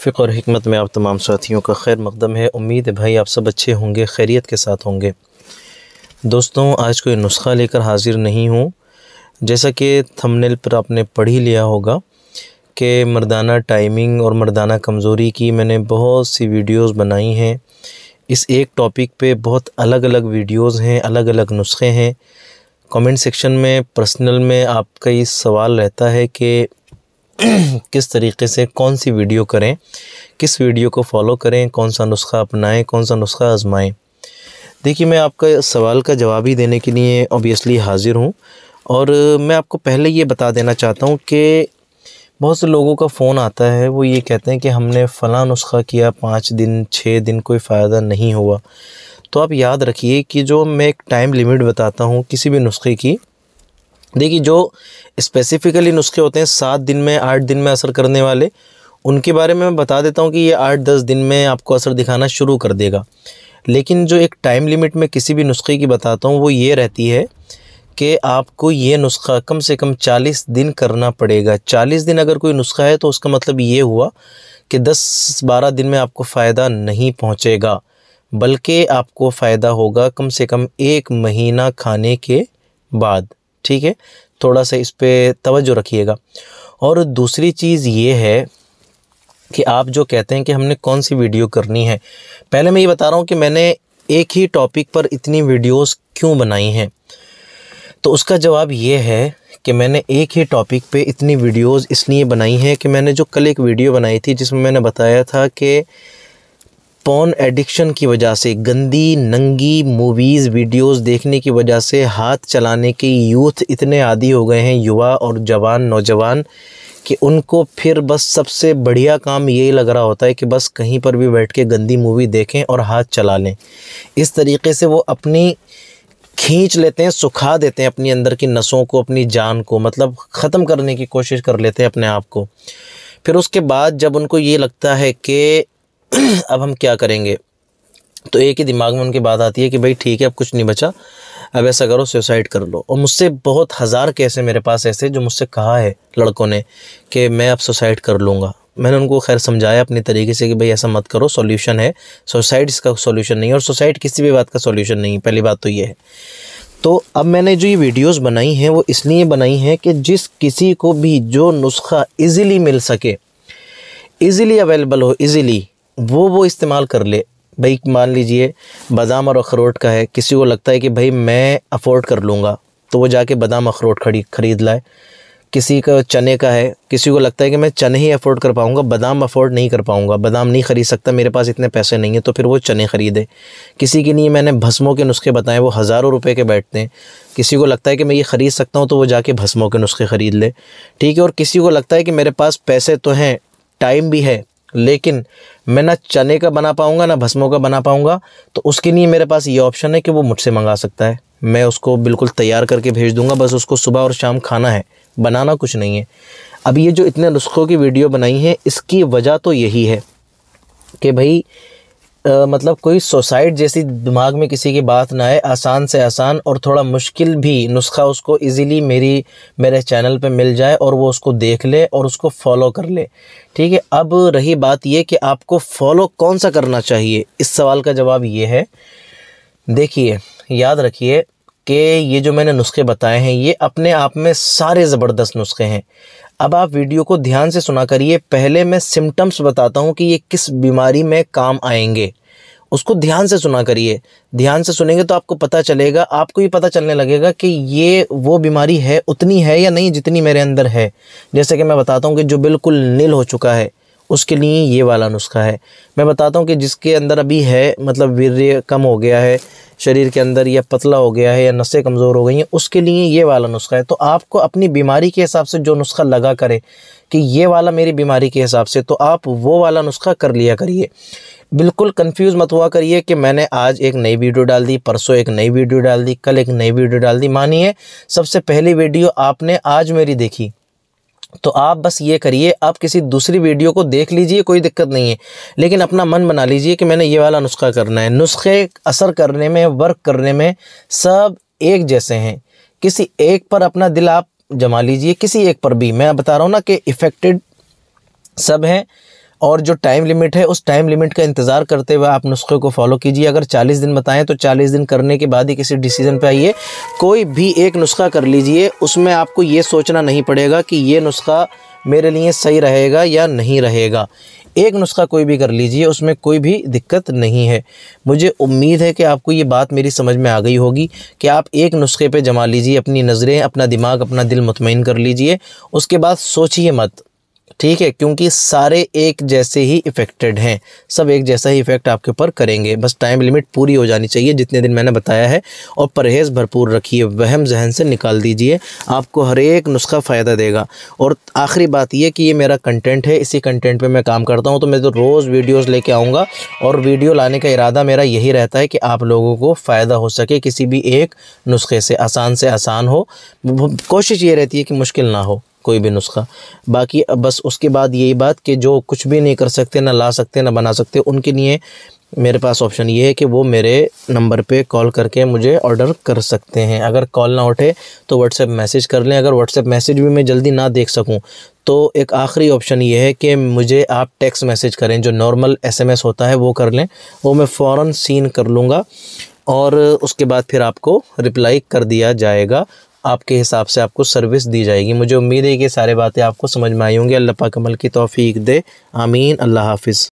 फ़िक्र और हमत में आप तमाम साथियों का खैर मकदम है उम्मीद है भाई आप सब अच्छे होंगे खैरियत के साथ होंगे दोस्तों आज कोई नुस्खा लेकर हाजिर नहीं हूँ जैसा कि थंबनेल पर आपने पढ़ ही लिया होगा कि मर्दाना टाइमिंग और मर्दाना कमज़ोरी की मैंने बहुत सी वीडियोस बनाई हैं इस एक टॉपिक पे बहुत अलग अलग वीडियोस हैं अलग अलग नुस्खे हैं कमेंट सेक्शन में पर्सनल में आपका ये सवाल रहता है कि किस तरीके से कौन सी वीडियो करें किस वीडियो को फॉलो करें कौन सा नुस्खा अपनाएं कौन सा नुस्खा आजमाएं देखिए मैं आपका सवाल का जवाब ही देने के लिए ऑब्वियसली हाज़िर हूँ और मैं आपको पहले ये बता देना चाहता हूँ कि बहुत से लोगों का फ़ोन आता है वो ये कहते हैं कि हमने फ़लाँ नुस्खा किया पाँच दिन छः दिन कोई फ़ायदा नहीं हुआ तो आप याद रखिए कि जो मैं एक टाइम लिमिट बताता हूँ किसी भी नुस्खे की देखिए जो स्पेसिफिकली नुस्खे होते हैं सात दिन में आठ दिन में असर करने वाले उनके बारे में मैं बता देता हूँ कि ये आठ दस दिन में आपको असर दिखाना शुरू कर देगा लेकिन जो एक टाइम लिमिट में किसी भी नुस्खे की बताता हूँ वो ये रहती है कि आपको ये नुस्खा कम से कम चालीस दिन करना पड़ेगा चालीस दिन अगर कोई नुस्खा है तो उसका मतलब ये हुआ कि दस बारह दिन में आपको फ़ायदा नहीं पहुँचेगा बल्कि आपको फ़ायदा होगा कम से कम एक महीना खाने के बाद ठीक है थोड़ा सा इस पर तोज्जो रखिएगा और दूसरी चीज़ ये है कि आप जो कहते हैं कि हमने कौन सी वीडियो करनी है पहले मैं ये बता रहा हूँ कि मैंने एक ही टॉपिक पर इतनी वीडियोस क्यों बनाई हैं तो उसका जवाब ये है कि मैंने एक ही टॉपिक पे इतनी वीडियोस इसलिए बनाई हैं कि मैंने जो कल एक वीडियो बनाई थी जिसमें मैंने बताया था कि पॉन एडिक्शन की वजह से गंदी नंगी मूवीज़ वीडियोस देखने की वजह से हाथ चलाने के यूथ इतने आदि हो गए हैं युवा और जवान नौजवान कि उनको फिर बस सबसे बढ़िया काम यही लग रहा होता है कि बस कहीं पर भी बैठ के गंदी मूवी देखें और हाथ चला लें इस तरीके से वो अपनी खींच लेते हैं सुखा देते हैं अपनी अंदर की नसों को अपनी जान को मतलब ख़त्म करने की कोशिश कर लेते हैं अपने आप को फिर उसके बाद जब उनको ये लगता है कि अब हम क्या करेंगे तो एक ही दिमाग में उनकी बात आती है कि भाई ठीक है अब कुछ नहीं बचा अब ऐसा करो सुसाइड कर लो और मुझसे बहुत हज़ार केस मेरे पास ऐसे जो मुझसे कहा है लड़कों ने कि मैं अब सुसाइड कर लूँगा मैंने उनको खैर समझाया अपने तरीके से कि भाई ऐसा मत करो सॉल्यूशन है सुसाइड इसका सॉल्यूशन नहीं है और सुसाइड किसी भी बात का सॉल्यूशन नहीं है पहली बात तो ये है तो अब मैंने जो ये वीडियोस बनाई हैं वो इसलिए बनाई हैं कि जिस किसी को भी जो नुस्खा इजीली मिल सके इजीली अवेलेबल हो इजीली वो वो इस्तेमाल कर ले भाई मान लीजिए बादाम और अखरोट का है किसी को लगता है कि भाई मैं अफोर्ड कर लूँगा तो वो जाके बादाम अखरोट खड़ी ख़रीद लाए किसी का चने का है किसी को लगता है कि मैं चने ही अफोर्ड कर पाऊँगा बादाम अफोर्ड नहीं कर पाऊँगा बादाम नहीं ख़रीद सकता मेरे पास इतने पैसे नहीं हैं तो फिर वो चने ख़रीदे किसी के लिए मैंने भस्मों के नुस्खे बताएं वो हज़ारों रुपए के बैठते हैं किसी को लगता है कि मैं ये ख़रीद सकता हूँ तो वो जाके भस्मों के नुस्खे ख़रीद ले ठीक है और किसी को लगता है कि मेरे पास पैसे तो हैं टाइम भी है लेकिन मैं ना चने का बना पाऊँगा ना भस्मों का बना पाऊँगा तो उसके लिए मेरे पास ये ऑप्शन है कि वो मुझसे मंगा सकता है मैं उसको बिल्कुल तैयार करके भेज दूंगा बस उसको सुबह और शाम खाना है बनाना कुछ नहीं है अब ये जो इतने नुस्खों की वीडियो बनाई है इसकी वजह तो यही है कि भाई मतलब कोई सोसाइड जैसी दिमाग में किसी की बात ना आए आसान से आसान और थोड़ा मुश्किल भी नुस्खा उसको इजीली मेरी मेरे चैनल पे मिल जाए और वो उसको देख ले और उसको फॉलो कर ले ठीक है अब रही बात ये कि आपको फॉलो कौन सा करना चाहिए इस सवाल का जवाब ये है देखिए याद रखिए कि ये जो मैंने नुस्खे बताए हैं ये अपने आप में सारे ज़बरदस्त नुस्खे हैं अब आप वीडियो को ध्यान से सुना करिए पहले मैं सिम्टम्स बताता हूँ कि ये किस बीमारी में काम आएंगे उसको ध्यान से सुना करिए ध्यान से सुनेंगे तो आपको पता चलेगा आपको ये पता चलने लगेगा कि ये वो बीमारी है उतनी है या नहीं जितनी मेरे अंदर है जैसे कि मैं बताता हूँ कि जो बिल्कुल नील हो चुका है उसके लिए ये वाला नुस्खा है मैं बताता हूँ कि जिसके अंदर अभी है मतलब वीर्य कम हो गया है शरीर के अंदर या पतला हो गया है या नसें कमज़ोर हो गई हैं उसके लिए ये वाला नुस्खा है तो आपको अपनी बीमारी के हिसाब से जो नुस्खा लगा करें कि ये वाला मेरी बीमारी के हिसाब से तो आप वो वाला नुस्खा कर लिया करिए बिल्कुल कंफ्यूज मत हुआ करिए कि मैंने आज एक नई वीडियो डाल दी परसों एक नई वीडियो डाल दी कल एक नई वीडियो डाल दी मानिए सबसे पहली वीडियो आपने आज मेरी देखी तो आप बस ये करिए आप किसी दूसरी वीडियो को देख लीजिए कोई दिक्कत नहीं है लेकिन अपना मन बना लीजिए कि मैंने ये वाला नुस्खा करना है नुस्खे असर करने में वर्क करने में सब एक जैसे हैं किसी एक पर अपना दिल आप जमा लीजिए किसी एक पर भी मैं बता रहा हूँ ना कि इफ़ेक्टेड सब हैं और जो टाइम लिमिट है उस टाइम लिमिट का इंतज़ार करते हुए आप नुस्खे को फॉलो कीजिए अगर 40 दिन बताएं तो 40 दिन करने के बाद ही किसी डिसीज़न पे आइए कोई भी एक नुस्खा कर लीजिए उसमें आपको ये सोचना नहीं पड़ेगा कि ये नुस्खा मेरे लिए सही रहेगा या नहीं रहेगा एक नुस्खा कोई भी कर लीजिए उसमें कोई भी दिक्कत नहीं है मुझे उम्मीद है कि आपको ये बात मेरी समझ में आ गई होगी कि आप एक नुस्खे पे जमा लीजिए अपनी नज़रें अपना दिमाग अपना दिल मुतमिन कर लीजिए उसके बाद सोचिए मत ठीक है क्योंकि सारे एक जैसे ही इफेक्टेड हैं सब एक जैसा ही इफेक्ट आपके ऊपर करेंगे बस टाइम लिमिट पूरी हो जानी चाहिए जितने दिन मैंने बताया है और परहेज़ भरपूर रखिए वहम जहन से निकाल दीजिए आपको हर एक नुस्खा फ़ायदा देगा और आखिरी बात यह कि ये मेरा कंटेंट है इसी कंटेंट पर मैं काम करता हूँ तो मैं तो रोज़ वीडियोज़ लेके आऊँगा और वीडियो लाने का इरादा मेरा यही रहता है कि आप लोगों को फ़ायदा हो सके किसी भी एक नुस्खे से आसान से आसान हो कोशिश ये रहती है कि मुश्किल ना हो कोई भी नुस्खा बाकी अब बस उसके बाद यही बात कि जो कुछ भी नहीं कर सकते ना ला सकते ना बना सकते उनके लिए मेरे पास ऑप्शन ये है कि वो मेरे नंबर पे कॉल करके मुझे ऑर्डर कर सकते हैं अगर कॉल ना उठे तो व्हाट्सएप मैसेज कर लें अगर व्हाट्सएप मैसेज भी मैं जल्दी ना देख सकूं तो एक आखिरी ऑप्शन ये है कि मुझे आप टेक्स्ट मैसेज करें जो नॉर्मल एसएमएस होता है वो कर लें वो मैं फ़ौर सीन कर लूँगा और उसके बाद फिर आपको रिप्लाई कर दिया जाएगा आपके हिसाब से आपको सर्विस दी जाएगी मुझे उम्मीद है कि सारे बातें आपको समझ में आई होंगी अल्लाह पाकमल की तोफ़ी दे आमीन अल्लाह हाफिज़